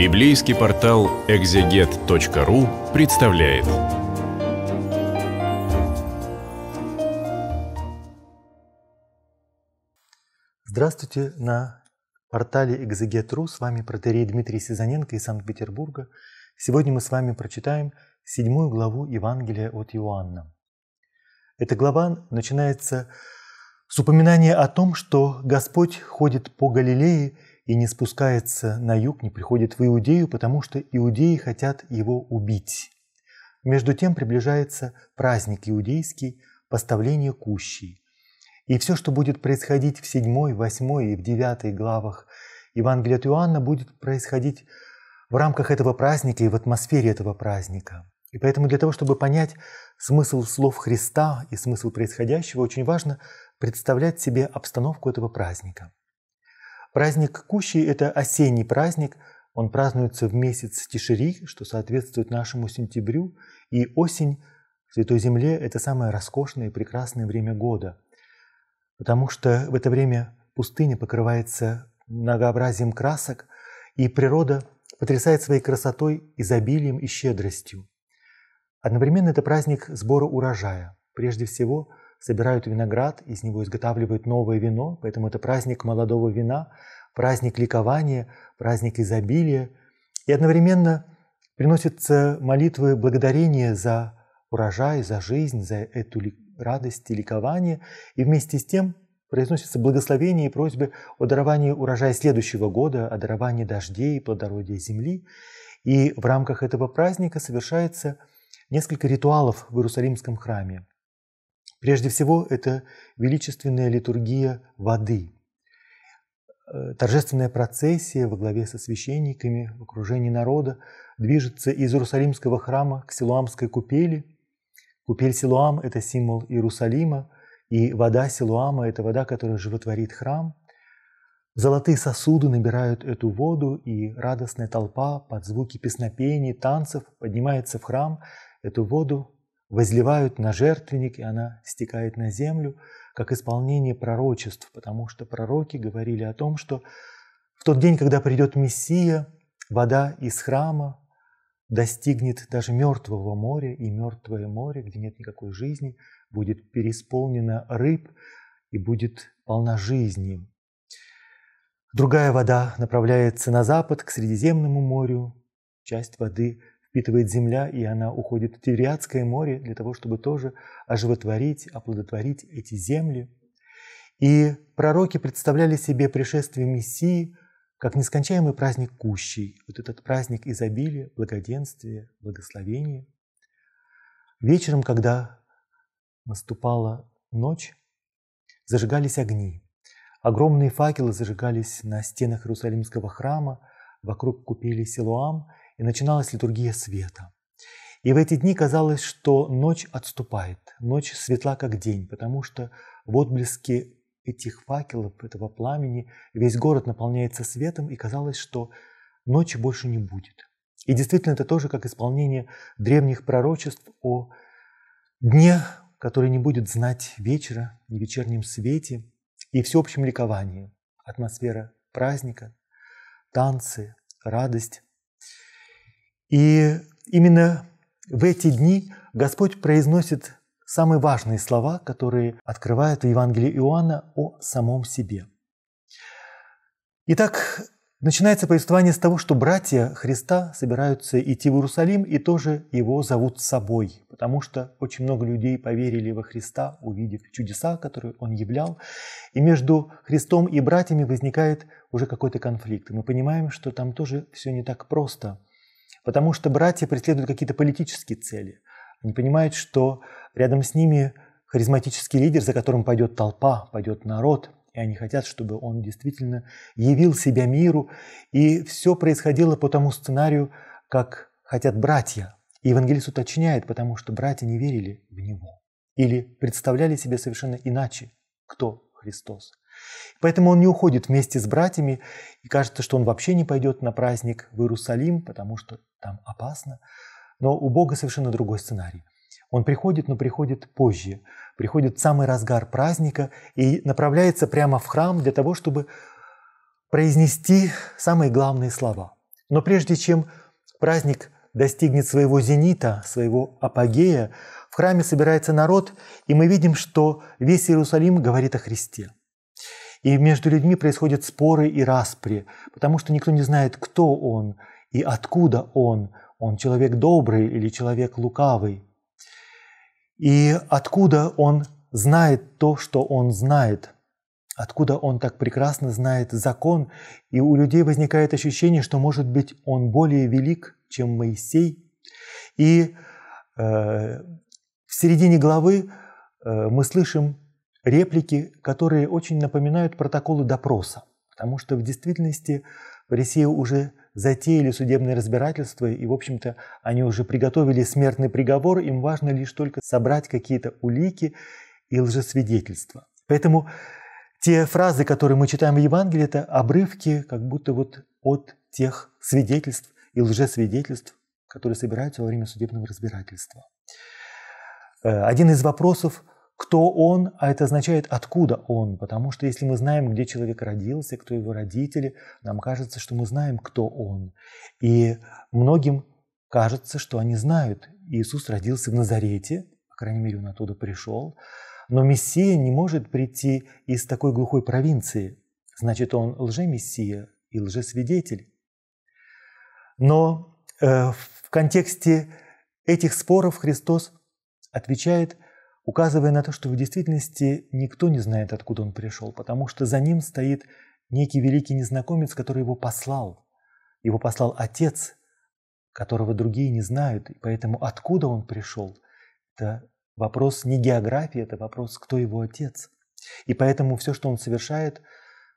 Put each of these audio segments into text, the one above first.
Библейский портал экзегет.ру представляет. Здравствуйте! На портале экзегет.ру с вами протерей Дмитрий Сизаненко из Санкт-Петербурга. Сегодня мы с вами прочитаем седьмую главу Евангелия от Иоанна. Эта глава начинается с упоминания о том, что Господь ходит по Галилее и не спускается на юг, не приходит в Иудею, потому что иудеи хотят его убить. Между тем приближается праздник иудейский – поставление кущей. И все, что будет происходить в 7, 8 и в 9 главах Евангелия от Иоанна, будет происходить в рамках этого праздника и в атмосфере этого праздника. И поэтому для того, чтобы понять смысл слов Христа и смысл происходящего, очень важно представлять себе обстановку этого праздника – Праздник Кущи – это осенний праздник. Он празднуется в месяц Тишери, что соответствует нашему сентябрю. И осень в Святой Земле – это самое роскошное и прекрасное время года, потому что в это время пустыня покрывается многообразием красок, и природа потрясает своей красотой, изобилием и щедростью. Одновременно это праздник сбора урожая. Прежде всего, собирают виноград, из него изготавливают новое вино, поэтому это праздник молодого вина, праздник ликования, праздник изобилия. И одновременно приносятся молитвы благодарения за урожай, за жизнь, за эту радость и ликование. И вместе с тем произносятся благословения и просьбы о даровании урожая следующего года, о даровании дождей и плодородия земли. И в рамках этого праздника совершается несколько ритуалов в Иерусалимском храме. Прежде всего, это величественная литургия воды, э, торжественная процессия во главе со священниками в окружении народа движется из Иерусалимского храма к Силуамской купели. Купель Силуам – это символ Иерусалима, и вода Силуама – это вода, которая животворит храм. Золотые сосуды набирают эту воду, и радостная толпа под звуки песнопений, танцев поднимается в храм, эту воду возливают на жертвенник, и она стекает на землю, как исполнение пророчеств, потому что пророки говорили о том, что в тот день, когда придет Мессия, вода из храма достигнет даже мертвого моря, и мертвое море, где нет никакой жизни, будет переисполнено рыб и будет полна жизни. Другая вода направляется на запад, к Средиземному морю. Часть воды впитывает земля, и она уходит в Тириадское море для того, чтобы тоже оживотворить, оплодотворить эти земли. И пророки представляли себе пришествие Мессии как нескончаемый праздник кущей, вот этот праздник изобилия, благоденствия, благословения. Вечером, когда наступала ночь, зажигались огни. Огромные факелы зажигались на стенах Иерусалимского храма, вокруг купели Силуам – и начиналась литургия света. И в эти дни казалось, что ночь отступает, ночь светла как день, потому что в отблеске этих факелов, этого пламени, весь город наполняется светом, и казалось, что ночи больше не будет. И действительно, это тоже как исполнение древних пророчеств о дне, который не будет знать вечера и вечернем свете, и всеобщем ликовании. Атмосфера праздника, танцы, радость, и именно в эти дни Господь произносит самые важные слова, которые открывают в Евангелии Иоанна о самом себе. Итак, начинается повествование с того, что братья Христа собираются идти в Иерусалим и тоже его зовут с собой, потому что очень много людей поверили во Христа, увидев чудеса, которые он являл. И между Христом и братьями возникает уже какой-то конфликт. И мы понимаем, что там тоже все не так просто – Потому что братья преследуют какие-то политические цели. Они понимают, что рядом с ними харизматический лидер, за которым пойдет толпа, пойдет народ, и они хотят, чтобы он действительно явил себя миру, и все происходило по тому сценарию, как хотят братья. И евангелист уточняет, потому что братья не верили в него или представляли себе совершенно иначе, кто Христос. Поэтому он не уходит вместе с братьями, и кажется, что он вообще не пойдет на праздник в Иерусалим, потому что там опасно. Но у Бога совершенно другой сценарий. Он приходит, но приходит позже, приходит в самый разгар праздника и направляется прямо в храм для того, чтобы произнести самые главные слова. Но прежде чем праздник достигнет своего зенита, своего апогея, в храме собирается народ, и мы видим, что весь Иерусалим говорит о Христе – и между людьми происходят споры и распри, потому что никто не знает, кто он и откуда он. Он человек добрый или человек лукавый. И откуда он знает то, что он знает. Откуда он так прекрасно знает закон. И у людей возникает ощущение, что, может быть, он более велик, чем Моисей. И э, в середине главы э, мы слышим реплики, которые очень напоминают протоколы допроса, потому что в действительности в России уже затеяли судебное разбирательство, и, в общем-то, они уже приготовили смертный приговор, им важно лишь только собрать какие-то улики и лжесвидетельства. Поэтому те фразы, которые мы читаем в Евангелии, это обрывки как будто вот от тех свидетельств и лжесвидетельств, которые собираются во время судебного разбирательства. Э, один из вопросов кто он, а это означает, откуда он. Потому что если мы знаем, где человек родился, кто его родители, нам кажется, что мы знаем, кто он. И многим кажется, что они знают. Иисус родился в Назарете, по крайней мере, он оттуда пришел. Но Мессия не может прийти из такой глухой провинции. Значит, он лже Мессия и лжесвидетель. Но э, в контексте этих споров Христос отвечает – указывая на то, что в действительности никто не знает, откуда он пришел, потому что за ним стоит некий великий незнакомец, который его послал. Его послал Отец, которого другие не знают, и поэтому откуда он пришел, это вопрос не географии, это вопрос, кто его Отец. И поэтому все, что он совершает,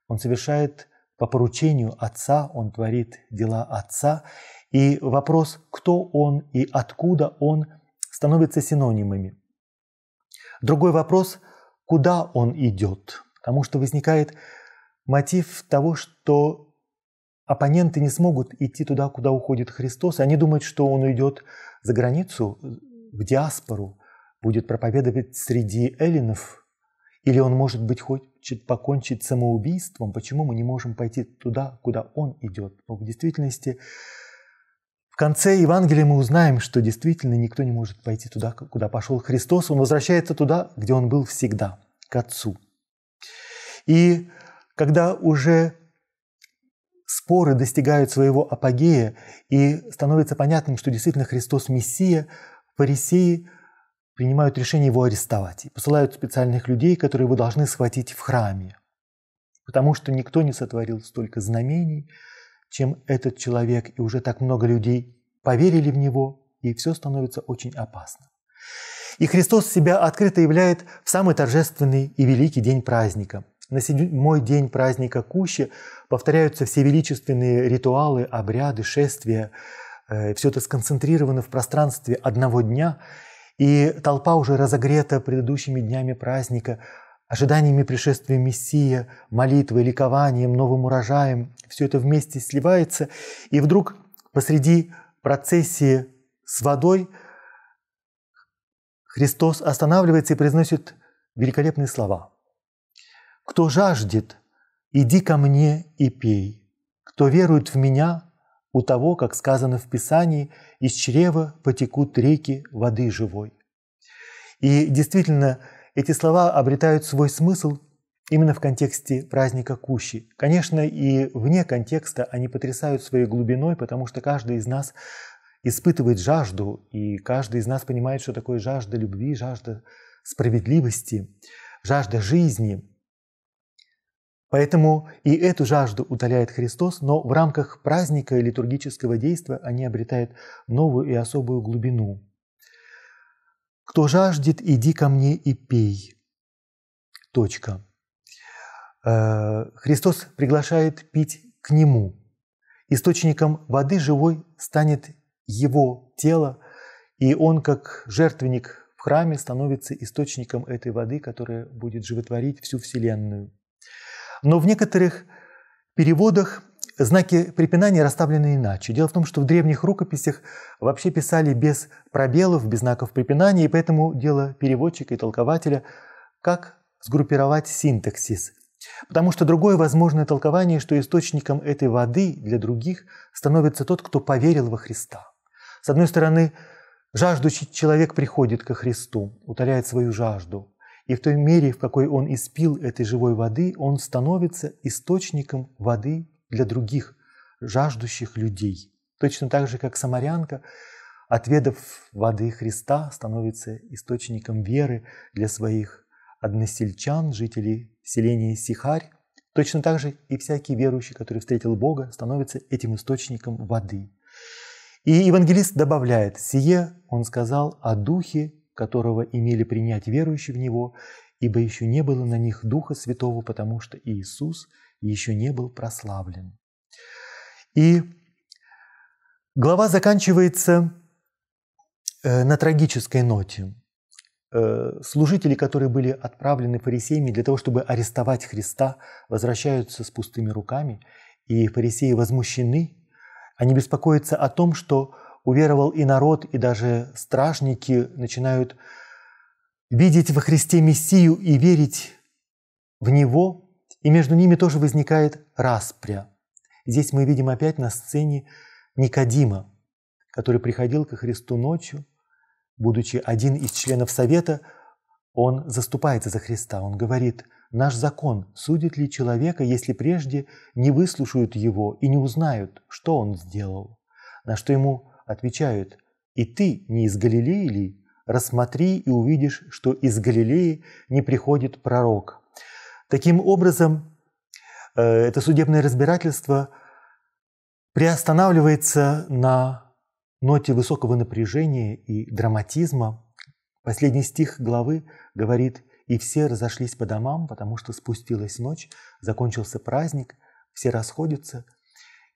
он совершает по поручению Отца, он творит дела Отца. И вопрос, кто он и откуда он, становится синонимами. Другой вопрос, куда он идет, потому что возникает мотив того, что оппоненты не смогут идти туда, куда уходит Христос. Они думают, что он уйдет за границу, в диаспору, будет проповедовать среди эллинов, или он, может быть, хочет покончить самоубийством, почему мы не можем пойти туда, куда он идет. Но в действительности в конце Евангелия мы узнаем, что действительно никто не может пойти туда, куда пошел Христос. Он возвращается туда, где он был всегда, к Отцу. И когда уже споры достигают своего апогея и становится понятным, что действительно Христос Мессия, фарисеи принимают решение его арестовать и посылают специальных людей, которые его должны схватить в храме, потому что никто не сотворил столько знамений, чем этот человек, и уже так много людей поверили в него, и все становится очень опасно. И Христос себя открыто являет в самый торжественный и великий день праздника. На седьмой день праздника Кущи повторяются все величественные ритуалы, обряды, шествия. Э, все это сконцентрировано в пространстве одного дня, и толпа уже разогрета предыдущими днями праздника, ожиданиями пришествия Мессия, молитвой, ликованием, новым урожаем, все это вместе сливается, и вдруг посреди процессии с водой Христос останавливается и произносит великолепные слова. «Кто жаждет, иди ко мне и пей. Кто верует в меня, у того, как сказано в Писании, из чрева потекут реки воды живой». И действительно, эти слова обретают свой смысл именно в контексте праздника Кущи. Конечно, и вне контекста они потрясают своей глубиной, потому что каждый из нас испытывает жажду, и каждый из нас понимает, что такое жажда любви, жажда справедливости, жажда жизни. Поэтому и эту жажду утоляет Христос, но в рамках праздника и литургического действия они обретают новую и особую глубину. Кто жаждет, иди ко мне и пей. Точка. Э, Христос приглашает пить к Нему. Источником воды живой станет Его тело, и Он, как жертвенник в храме, становится источником этой воды, которая будет животворить всю Вселенную. Но в некоторых переводах знаки препинания расставлены иначе. Дело в том, что в древних рукописях вообще писали без пробелов, без знаков препинания, и поэтому дело переводчика и толкователя, как сгруппировать синтаксис. Потому что другое возможное толкование, что источником этой воды для других становится тот, кто поверил во Христа. С одной стороны, жаждущий человек приходит ко Христу, утоляет свою жажду, и в той мере, в какой он испил этой живой воды, он становится источником воды для других жаждущих людей. Точно так же, как самарянка, отведав воды Христа, становится источником веры для своих односельчан, жителей селения Сихарь. Точно так же и всякий верующий, который встретил Бога, становится этим источником воды. И евангелист добавляет, «Сие он сказал о духе, которого имели принять верующие в него, ибо еще не было на них Духа Святого, потому что Иисус еще не был прославлен. И глава заканчивается э, на трагической ноте. Э, служители, которые были отправлены фарисеями для того, чтобы арестовать Христа, возвращаются с пустыми руками, и фарисеи возмущены. Они беспокоятся о том, что уверовал и народ, и даже стражники начинают видеть во Христе Мессию и верить в Него, и между ними тоже возникает распря. Здесь мы видим опять на сцене Никодима, который приходил ко Христу ночью, будучи один из членов Совета, он заступается за Христа, он говорит, «Наш закон судит ли человека, если прежде не выслушают его и не узнают, что он сделал?» На что ему отвечают, «И ты не из Галилеи ли?» рассмотри и увидишь, что из Галилеи не приходит пророк. Таким образом, э, это судебное разбирательство приостанавливается на ноте высокого напряжения и драматизма. Последний стих главы говорит «И все разошлись по домам, потому что спустилась ночь, закончился праздник, все расходятся».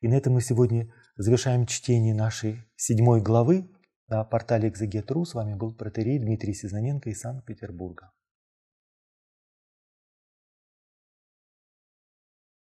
И на этом мы сегодня завершаем чтение нашей седьмой главы на портале Exeget.ru с вами был протерей Дмитрий Сизаненко из Санкт-Петербурга.